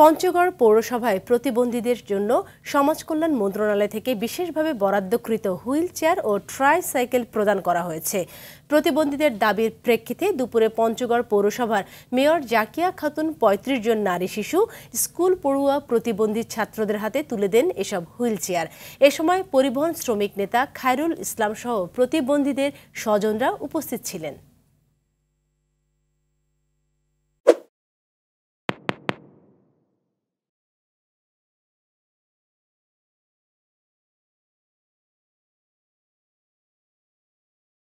পঞ্চগড় পৌরসভায় প্রতিবন্ধীদের জন্য সমাজকল্যাণ মন্ত্রণালয় থেকে বিশেষভাবে বরাদ্দকৃত হুইল চেয়ার ও ট্রাই সাইকেল প্রদান করা হয়েছে প্রতিবন্ধীদের দাবির প্রেক্ষিতে দুপুরে পঞ্চগড় পৌরসভার মেয়র জাকিয়া খাতুন পঁয়ত্রিশ জন নারী শিশু স্কুল পড়ুয়া প্রতিবন্ধী ছাত্রদের হাতে তুলে দেন এসব হুইল চেয়ার এ সময় পরিবহন শ্রমিক নেতা খায়রুল ইসলাম সহ প্রতিবন্ধীদের স্বজনরা উপস্থিত ছিলেন